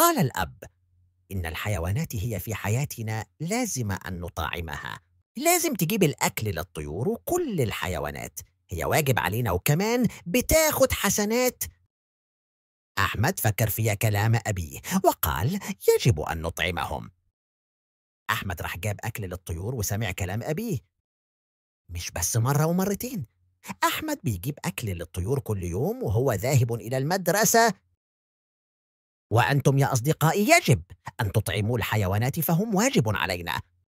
قال الأب إن الحيوانات هي في حياتنا لازم أن نطعمها لازم تجيب الأكل للطيور وكل الحيوانات هي واجب علينا وكمان بتاخد حسنات أحمد فكر في كلام أبيه وقال يجب أن نطعمهم أحمد راح جاب أكل للطيور وسمع كلام أبيه مش بس مرة ومرتين أحمد بيجيب أكل للطيور كل يوم وهو ذاهب إلى المدرسة وأنتم يا أصدقائي يجب أن تطعموا الحيوانات فهم واجب علينا